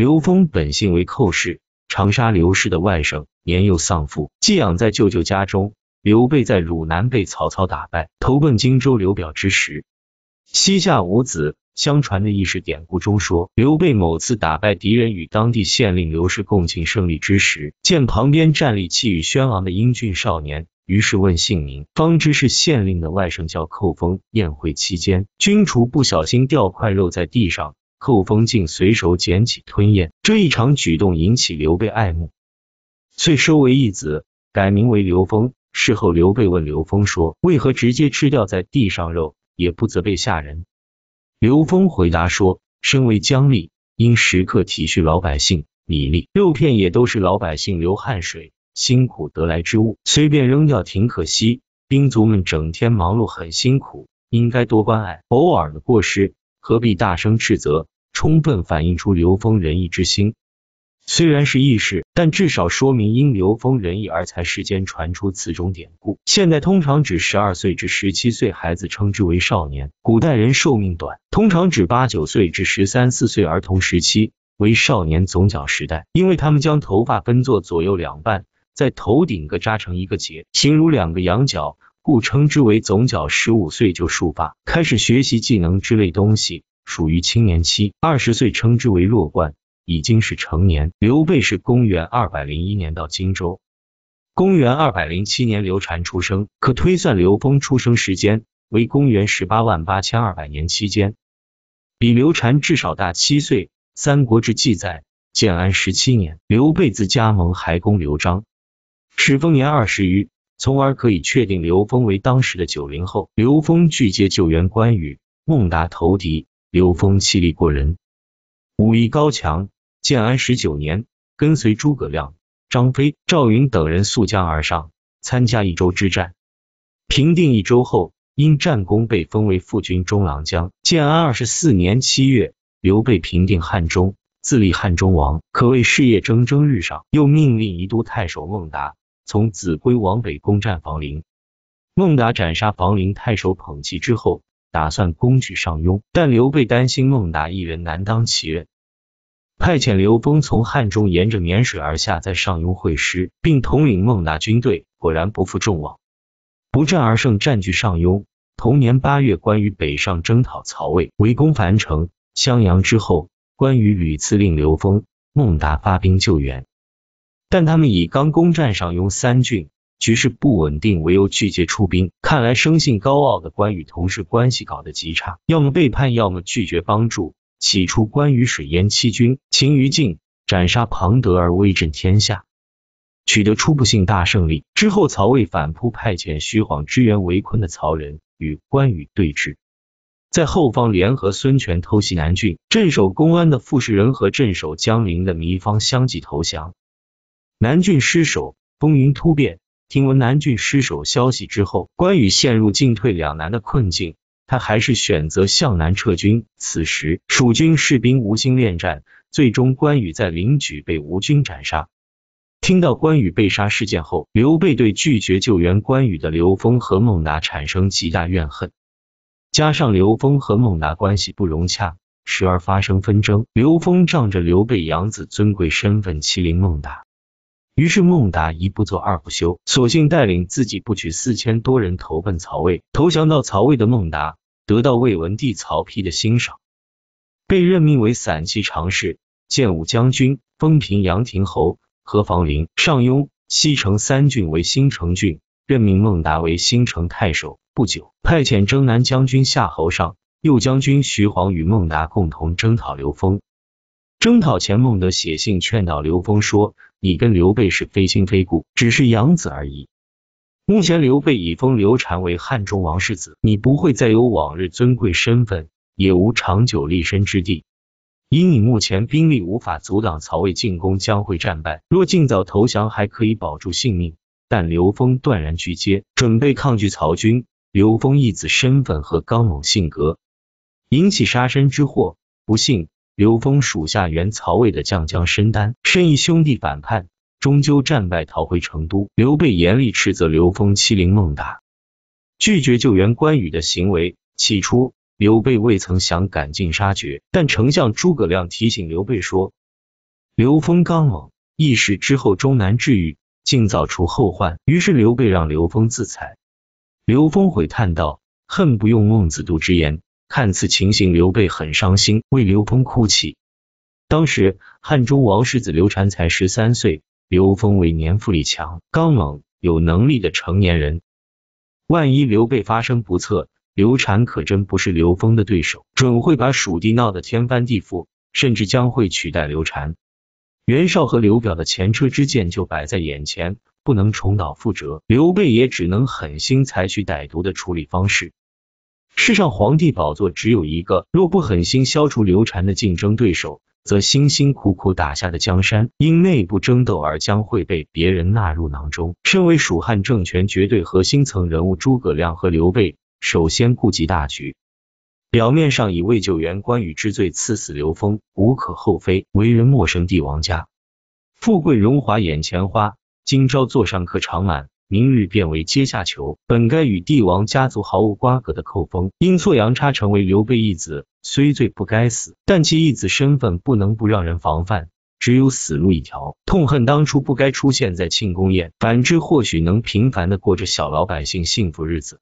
刘封本姓为寇氏，长沙刘氏的外甥，年幼丧父，寄养在舅舅家中。刘备在汝南被曹操打败，投奔荆州刘表之时，膝下无子。相传的一事典故中说，刘备某次打败敌人，与当地县令刘氏共庆胜利之时，见旁边站立气宇轩昂的英俊少年，于是问姓名，方知是县令的外甥叫寇封。宴会期间，军厨不小心掉块肉在地上。寇丰竟随手捡起吞咽，这一场举动引起刘备爱慕，遂收为义子，改名为刘封。事后，刘备问刘封说：“为何直接吃掉在地上肉，也不责备下人？”刘峰回答说：“身为将吏，应时刻体恤老百姓。米粒、肉片也都是老百姓流汗水、辛苦得来之物，随便扔掉挺可惜。兵卒们整天忙碌，很辛苦，应该多关爱。偶尔的过失。”何必大声斥责，充分反映出刘峰仁义之心。虽然是轶事，但至少说明因刘峰仁义而才世间传出此种典故。现在通常指十二岁至十七岁孩子称之为少年，古代人寿命短，通常指八九岁至十三四岁儿童时期为少年总角时代，因为他们将头发分作左右两半，在头顶各扎成一个结，形如两个羊角。故称之为总角，十五岁就束发，开始学习技能之类东西，属于青年期。二十岁称之为弱冠，已经是成年。刘备是公元二百零一年到荆州，公元二百零七年刘禅出生，可推算刘封出生时间为公元十八万八千二百年期间，比刘禅至少大七岁。《三国志》记载，建安十七年，刘备自加盟还攻刘璋，始封年二十余。从而可以确定刘封为当时的九零后。刘封拒接救援关羽，孟达投敌。刘封气力过人，武艺高强。建安十九年，跟随诸葛亮、张飞、赵云等人溯江而上，参加益州之战。平定益州后，因战功被封为副军中郎将。建安二十四年七月，刘备平定汉中，自立汉中王，可谓事业蒸蒸日上。又命令宜都太守孟达。从秭归往北攻占房陵，孟达斩杀房陵太守捧箕之后，打算攻取上庸，但刘备担心孟达一人难当其任，派遣刘封从汉中沿着沔水而下，在上庸会师，并统领孟达军队，果然不负众望，不战而胜，占据上庸。同年八月，关羽北上征讨曹魏，围攻樊城、襄阳之后，关羽屡次令刘封、孟达发兵救援。但他们以刚攻占上庸三郡，局势不稳定为由拒绝出兵。看来生性高傲的关羽，同事关系搞得极差，要么背叛，要么拒绝帮助。起初，关羽水淹七军，擒于禁，斩杀庞德，而威震天下，取得初步性大胜利。之后，曹魏反扑，派遣徐晃支援围困的曹仁，与关羽对峙。在后方联合孙权偷袭南郡，镇守公安的傅士仁和镇守江陵的糜芳相继投降。南郡失守，风云突变。听闻南郡失守消息之后，关羽陷入进退两难的困境。他还是选择向南撤军。此时，蜀军士兵无心恋战，最终关羽在临沮被吴军斩杀。听到关羽被杀事件后，刘备对拒绝救援关羽的刘封和孟达产生极大怨恨。加上刘封和孟达关系不融洽，时而发生纷争。刘封仗着刘备养子尊贵身份欺凌孟达。于是孟达一不做二不休，索性带领自己部曲四千多人投奔曹魏。投降到曹魏的孟达，得到魏文帝曹丕的欣赏，被任命为散骑常侍、建武将军，封平阳亭侯、何房陵、上庸、西城三郡为新城郡，任命孟达为新城太守。不久，派遣征南将军夏侯尚、右将军徐晃与孟达共同征讨刘封。征讨前，孟德写信劝导刘封说：“你跟刘备是非亲非故，只是养子而已。目前刘备已封刘禅为汉中王世子，你不会再有往日尊贵身份，也无长久立身之地。以你目前兵力，无法阻挡曹魏进攻，将会战败。若尽早投降，还可以保住性命。但刘封断然拒接，准备抗拒曹军。刘封义子身份和刚猛性格，引起杀身之祸，不幸。”刘封属下原曹魏的将将申耽、申义兄弟反叛，终究战败逃回成都。刘备严厉斥责刘封欺凌孟达，拒绝救援关羽的行为。起初，刘备未曾想赶尽杀绝，但丞相诸葛亮提醒刘备说，刘封刚猛，一时之后终难治愈，尽早除后患。于是刘备让刘封自裁。刘峰悔叹道：“恨不用孟子度之言。”看此情形，刘备很伤心，为刘封哭泣。当时汉中王世子刘禅才十三岁，刘封为年富力强、刚猛有能力的成年人。万一刘备发生不测，刘禅可真不是刘封的对手，准会把蜀地闹得天翻地覆，甚至将会取代刘禅。袁绍和刘表的前车之鉴就摆在眼前，不能重蹈覆辙。刘备也只能狠心采取歹毒的处理方式。世上皇帝宝座只有一个，若不狠心消除刘禅的竞争对手，则辛辛苦苦打下的江山，因内部争斗而将会被别人纳入囊中。身为蜀汉政权绝对核心层人物，诸葛亮和刘备首先顾及大局，表面上以为救援关羽之罪，赐死刘封，无可厚非。为人莫生帝王家，富贵荣华眼前花，今朝坐上客长满。明日变为阶下囚，本该与帝王家族毫无瓜葛的寇封，阴错阳差成为刘备义子，虽罪不该死，但其义子身份不能不让人防范，只有死路一条。痛恨当初不该出现在庆功宴，反之或许能平凡的过着小老百姓幸福日子。